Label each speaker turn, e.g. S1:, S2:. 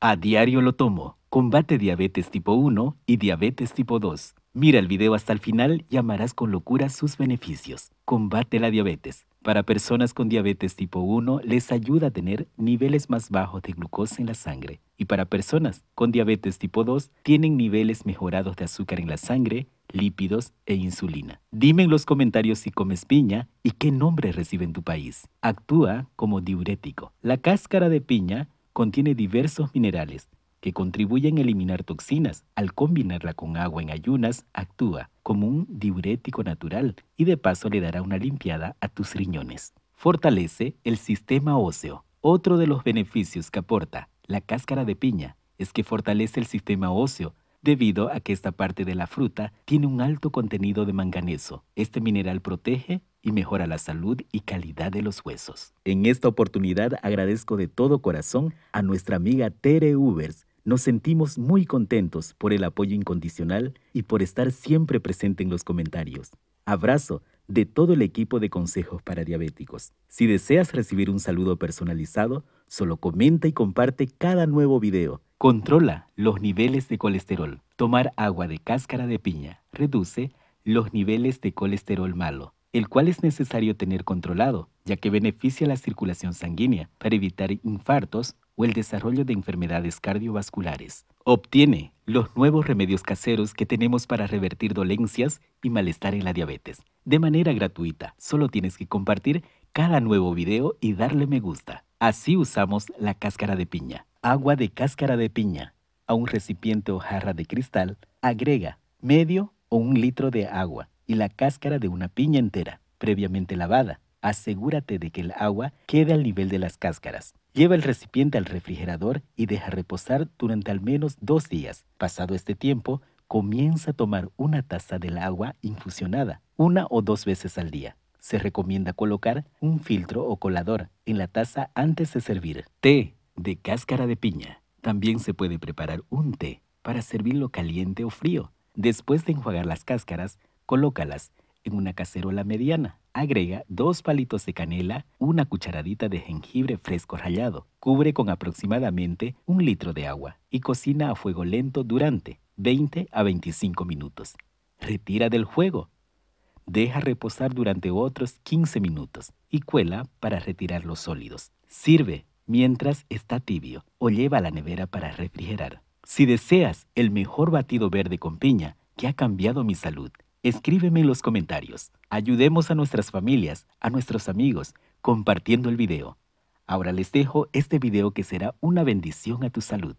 S1: A diario lo tomo. Combate diabetes tipo 1 y diabetes tipo 2. Mira el video hasta el final y amarás con locura sus beneficios. Combate la diabetes. Para personas con diabetes tipo 1 les ayuda a tener niveles más bajos de glucosa en la sangre. Y para personas con diabetes tipo 2 tienen niveles mejorados de azúcar en la sangre, lípidos e insulina. Dime en los comentarios si comes piña y qué nombre recibe en tu país. Actúa como diurético. La cáscara de piña contiene diversos minerales que contribuyen a eliminar toxinas. Al combinarla con agua en ayunas, actúa como un diurético natural y de paso le dará una limpiada a tus riñones. Fortalece el sistema óseo. Otro de los beneficios que aporta la cáscara de piña es que fortalece el sistema óseo debido a que esta parte de la fruta tiene un alto contenido de manganeso. Este mineral protege y mejora la salud y calidad de los huesos. En esta oportunidad agradezco de todo corazón a nuestra amiga Tere Ubers. Nos sentimos muy contentos por el apoyo incondicional y por estar siempre presente en los comentarios. Abrazo de todo el equipo de consejos para diabéticos. Si deseas recibir un saludo personalizado, solo comenta y comparte cada nuevo video. Controla los niveles de colesterol. Tomar agua de cáscara de piña reduce los niveles de colesterol malo el cual es necesario tener controlado, ya que beneficia la circulación sanguínea para evitar infartos o el desarrollo de enfermedades cardiovasculares. Obtiene los nuevos remedios caseros que tenemos para revertir dolencias y malestar en la diabetes, de manera gratuita. Solo tienes que compartir cada nuevo video y darle me gusta. Así usamos la cáscara de piña. Agua de cáscara de piña. A un recipiente o jarra de cristal, agrega medio o un litro de agua y la cáscara de una piña entera, previamente lavada. Asegúrate de que el agua quede al nivel de las cáscaras. Lleva el recipiente al refrigerador y deja reposar durante al menos dos días. Pasado este tiempo, comienza a tomar una taza del agua infusionada, una o dos veces al día. Se recomienda colocar un filtro o colador en la taza antes de servir. Té de cáscara de piña. También se puede preparar un té para servirlo caliente o frío. Después de enjuagar las cáscaras, Colócalas en una cacerola mediana. Agrega dos palitos de canela, una cucharadita de jengibre fresco rallado. Cubre con aproximadamente un litro de agua y cocina a fuego lento durante 20 a 25 minutos. Retira del fuego. Deja reposar durante otros 15 minutos y cuela para retirar los sólidos. Sirve mientras está tibio o lleva a la nevera para refrigerar. Si deseas el mejor batido verde con piña que ha cambiado mi salud, Escríbeme en los comentarios. Ayudemos a nuestras familias, a nuestros amigos, compartiendo el video. Ahora les dejo este video que será una bendición a tu salud.